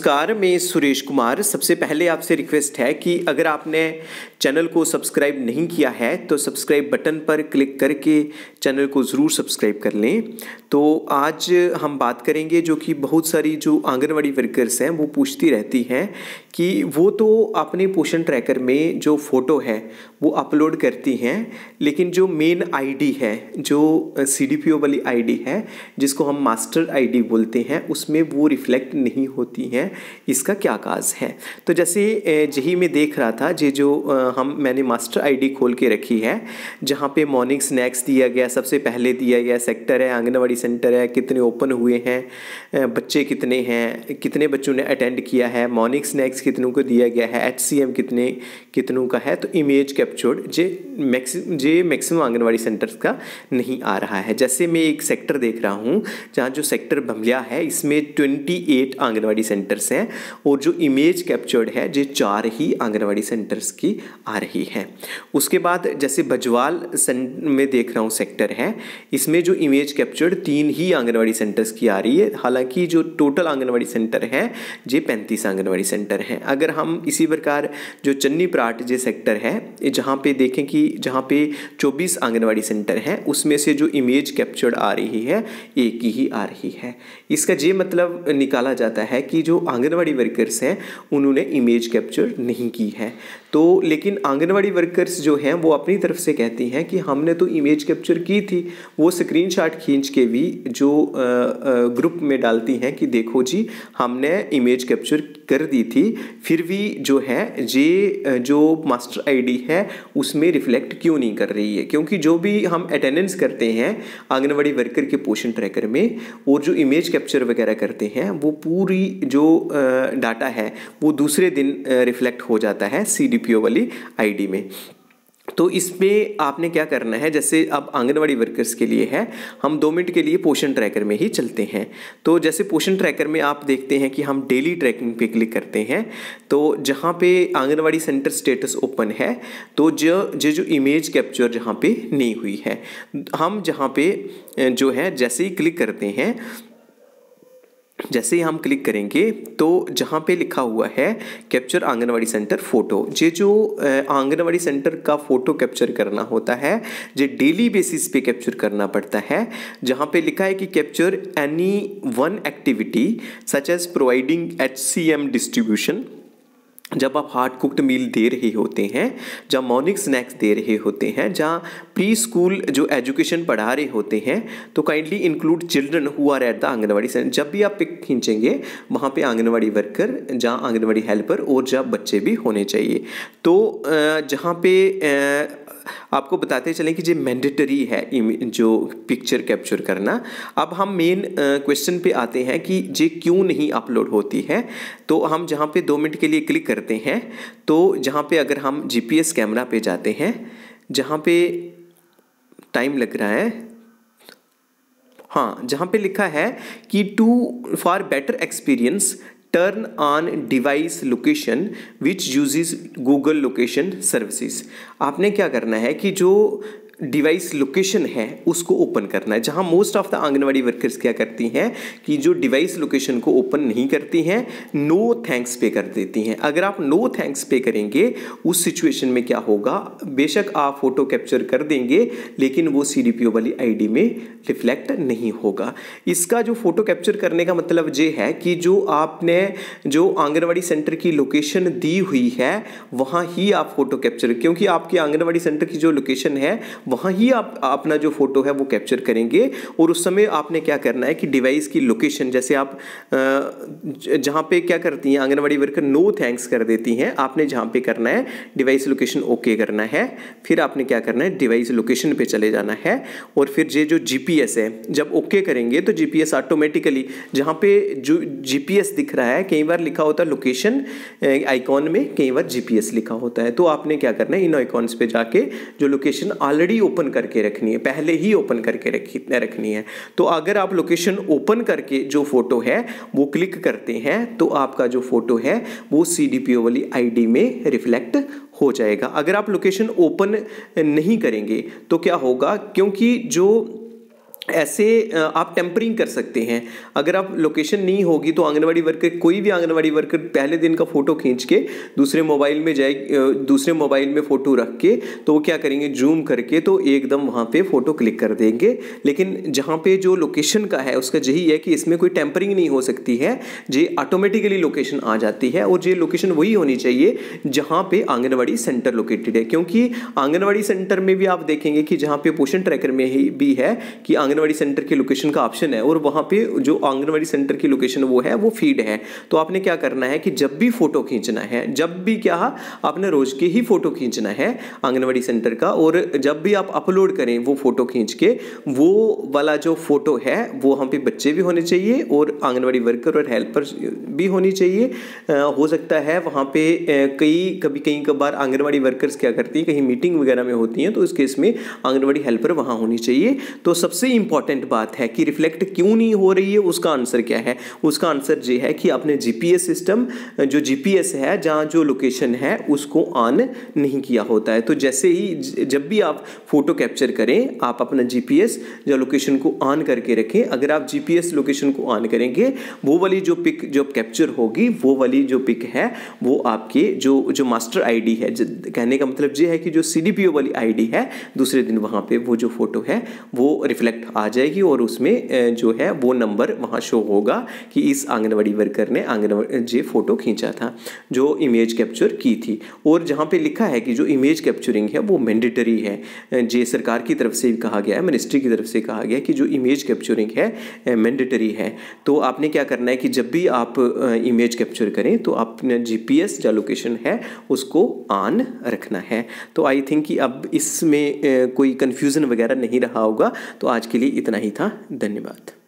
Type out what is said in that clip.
नमस्कार मैं सुरेश कुमार सबसे पहले आपसे रिक्वेस्ट है कि अगर आपने चैनल को सब्सक्राइब नहीं किया है तो सब्सक्राइब बटन पर क्लिक करके चैनल को ज़रूर सब्सक्राइब कर लें तो आज हम बात करेंगे जो कि बहुत सारी जो आंगनवाड़ी वर्कर्स हैं वो पूछती रहती हैं कि वो तो अपने पोषण ट्रैकर में जो फ़ोटो है वो अपलोड करती हैं लेकिन जो मेन आईडी है जो सी वाली आईडी है जिसको हम मास्टर आईडी बोलते हैं उसमें वो रिफ़्लेक्ट नहीं होती हैं इसका क्या काज है तो जैसे जही में देख रहा था जे जो हम मैंने मास्टर आईडी खोल के रखी है जहाँ पे मॉर्निंग स्नैक्स दिया गया सबसे पहले दिया गया सेक्टर है आंगनबाड़ी सेंटर है कितने ओपन हुए हैं बच्चे कितने हैं कितने बच्चों ने अटेंड किया है मॉर्निंग स्नैक्स कितनों को दिया गया है एच कितने कितनों का है तो इमेज कैप्चर्ड जे मैक्स जे मैक्सिमम आंगनबाड़ी सेंटर्स का नहीं आ रहा है जैसे मैं एक सेक्टर देख रहा हूँ जहाँ जो सेक्टर बमलिया है इसमें twenty eight anganwadi centre centres हैं और जो इमेज कैप्चर्ड है जो चार ही आंगनवाड़ी सेंटर्स की आ रही है उसके बाद जैसे बजवाल में देख रहा हूँ सेक्टर है इसमें जो इमेज कैप्चर्ड तीन ही आंगनवाड़ी सेंटर्स की आ रही है हालांकि जो टोटल आंगनवाड़ी सेंटर है ये पैंतीस आंगनवाड़ी सेंटर हैं अगर हम इसी प्रकार जो चन्नी प्राट जो सेक्टर है जहाँ पे देखें कि जहाँ पे चौबीस आंगनवाड़ी सेंटर हैं उसमें से जो इमेज कैप्चर्ड आ रही है एक ही आ रही है इसका ये मतलब निकाला जाता है कि जो आंगनवाड़ी वर्कर्स हैं उन्होंने इमेज कैप्चर नहीं की है तो लेकिन आंगनवाड़ी वर्कर्स जो हैं वो अपनी तरफ से कहती हैं कि हमने तो इमेज कैप्चर की थी वो स्क्रीनशॉट खींच के भी जो ग्रुप में डालती हैं कि देखो जी हमने इमेज कैप्चर कर दी थी फिर भी जो है ये जो मास्टर आईडी है उसमें रिफ्लेक्ट क्यों नहीं कर रही है क्योंकि जो भी हम अटेंडेंस करते हैं आंगनवाड़ी वर्कर के पोषण ट्रैकर में और जो इमेज कैप्चर वगैरह करते हैं वो पूरी जो डाटा है वो दूसरे दिन रिफ्लेक्ट हो जाता है सी वाली आईडी में तो इसमें आपने क्या करना है जैसे अब आंगनवाड़ी वर्कर्स के लिए है हम दो मिनट के लिए पोषण ट्रैकर में ही चलते हैं तो जैसे पोषण ट्रैकर में आप देखते हैं कि हम डेली ट्रैकिंग पे क्लिक करते हैं तो जहाँ पे आंगनवाड़ी सेंटर स्टेटस ओपन है तो जो जो जो इमेज कैप्चर जहाँ पे नहीं हुई है हम जहाँ पे जो है जैसे ही क्लिक करते हैं जैसे ही हम क्लिक करेंगे तो जहाँ पे लिखा हुआ है कैप्चर आंगनवाड़ी सेंटर फ़ोटो ये जो आंगनवाड़ी सेंटर का फ़ोटो कैप्चर करना होता है जो डेली बेसिस पे कैप्चर करना पड़ता है जहाँ पे लिखा है कि capture any one activity such as providing H C M distribution जब आप हार्ड कुक्ड मील दे रहे होते हैं जहाँ मॉर्निंग स्नैक्स दे रहे होते हैं जहाँ प्री स्कूल जो एजुकेशन पढ़ा रहे होते हैं तो kindly include children who are at the anganwadi centre जब भी आप पिक खींचेंगे वहाँ पे आंगनबाड़ी वर्कर जहाँ आंगनबाड़ी हेल्पर और जहाँ बच्चे भी होने चाहिए तो जहाँ पे आपको बताते चलें कि ये मैंडेटरी है जो पिक्चर कैप्चर करना अब हम मेन क्वेश्चन पे आते हैं कि ये क्यों नहीं अपलोड होती है तो हम जहाँ पे दो मिनट के लिए क्लिक करते हैं तो जहाँ पे अगर हम जीपीएस कैमरा पे जाते हैं जहाँ पे टाइम लग रहा है हाँ जहाँ पे लिखा है कि to for better experience turn on device location which use Google location services आपने क्या करना है कि जो डिवाइस लोकेशन है उसको ओपन करना है जहां most of the anganwadi workers क्या करती हैं कि जो डिवाइस लोकेशन को ओपन नहीं करती हैं नो थैंक्स पे कर देती हैं अगर आप नो थैंक्स पे करेंगे उस सिचुएशन में क्या होगा बेशक आप फोटो कैप्चर कर देंगे लेकिन वो सी वाली आईडी में रिफ्लेक्ट नहीं होगा इसका जो फोटो कैप्चर करने का मतलब ये है कि जो आपने जो आंगनवाड़ी सेंटर की लोकेशन दी हुई है वहाँ ही आप फोटो कैप्चर क्योंकि आपके आंगनवाड़ी सेंटर की जो लोकेशन है वहाँ ही आप अपना जो फोटो है वो कैप्चर करेंगे और उस समय आपने क्या करना है कि डिवाइस की लोकेशन जैसे आप जहाँ पे क्या करती हैं आंगनबाड़ी वर्कर नो थैंक्स कर देती हैं आपने जहाँ पे करना है डिवाइस लोकेशन ओके करना है फिर आपने क्या करना है डिवाइस लोकेशन पे चले जाना है और फिर ये जो जी है जब ओके करेंगे तो जी ऑटोमेटिकली जहाँ पे जो जी दिख रहा है कई बार लिखा होता है लोकेशन आइकॉन में कई बार जी लिखा होता है तो आपने क्या करना है इन आइकॉन्स पर जाके जो लोकेशन ऑलरेडी ही ओपन करके रखनी है पहले ही ओपन करके रखी रखनी है तो अगर आप लोकेशन ओपन करके जो फ़ोटो है वो क्लिक करते हैं तो आपका जो फ़ोटो है वो सी वाली आईडी में रिफ्लेक्ट हो जाएगा अगर आप लोकेशन ओपन नहीं करेंगे तो क्या होगा क्योंकि जो ऐसे आप टेम्परिंग कर सकते हैं अगर आप लोकेशन नहीं होगी तो आंगनवाड़ी वर्कर कोई भी आंगनवाड़ी वर्कर पहले दिन का फ़ोटो खींच के दूसरे मोबाइल में जाए दूसरे मोबाइल में फ़ोटो रख के तो वो क्या करेंगे जूम करके तो एकदम वहाँ पे फ़ोटो क्लिक कर देंगे लेकिन जहाँ पे जो लोकेशन का है उसका यही है कि इसमें कोई टेम्परिंग नहीं हो सकती है जे ऑटोमेटिकली लोकेशन आ जाती है और ये लोकेशन वही होनी चाहिए जहाँ पर आंगनबाड़ी सेंटर लोकेटेड है क्योंकि आंगनबाड़ी सेंटर में भी आप देखेंगे कि जहाँ पे पोषण ट्रैकर में ही भी है कि आंगन आंगनवाड़ी सेंटर की लोकेशन का ऑप्शन है और वहाँ पे जो आंगनवाड़ी सेंटर की लोकेशन वो है वो फीड है तो आपने क्या करना है कि जब भी फ़ोटो खींचना है जब भी क्या आपने रोज़ के ही फ़ोटो खींचना है आंगनवाड़ी सेंटर का और जब भी आप अपलोड करें वो फ़ोटो खींच के वो वाला जो फ़ोटो है वो वहाँ पे बच्चे भी होने चाहिए और आंगनवाड़ी वर्कर और हेल्पर भी होनी चाहिए हो सकता है वहाँ पे कई कभी कहीं कभार आंगनवाड़ी वर्कर्स क्या करती हैं कहीं मीटिंग वगैरह में होती हैं तो इस केस में आंगनवाड़ी हेल्पर वहाँ होनी चाहिए तो सबसे इंपॉर्टेंट बात है कि रिफ्लेक्ट क्यों नहीं हो रही है उसका आंसर क्या है उसका आंसर ये है कि आपने जीपीएस सिस्टम जो जीपीएस है जहाँ जो लोकेशन है उसको ऑन नहीं किया होता है तो जैसे ही जब भी आप फोटो कैप्चर करें आप अपना जीपीएस या लोकेशन को ऑन करके रखें अगर आप जीपीएस लोकेशन को ऑन करेंगे वो वाली जो पिक जो कैप्चर होगी वो वाली जो पिक है वो आपके जो जो मास्टर आईडी है कहने का मतलब ये है कि जो सीडीपीओ वाली आईडी है दूसरे दिन वहाँ पे वो जो फोटो है वो रिफ्लेक्ट आ जाएगी और उसमें जो है वो नंबर वहाँ शो होगा कि इस आंगनबाड़ी वर्कर ने आंगनबाड़ी जे फ़ोटो खींचा था जो इमेज कैप्चर की थी और जहाँ पे लिखा है कि जो इमेज कैप्चरिंग है वो मैंडेटरी है जे सरकार की तरफ से कहा गया है मिनिस्ट्री की तरफ से कहा गया कि जो इमेज कैप्चरिंग है मैंडेटरी है तो आपने क्या करना है कि जब भी आप इमेज कैप्चर करें तो आपने जी पी एस जो लोकेशन है उसको ऑन रखना है तो आई थिंक कि अब इसमें कोई कन्फ्यूज़न वगैरह नहीं रहा होगा तो आज के लिए इतना ही था धन्यवाद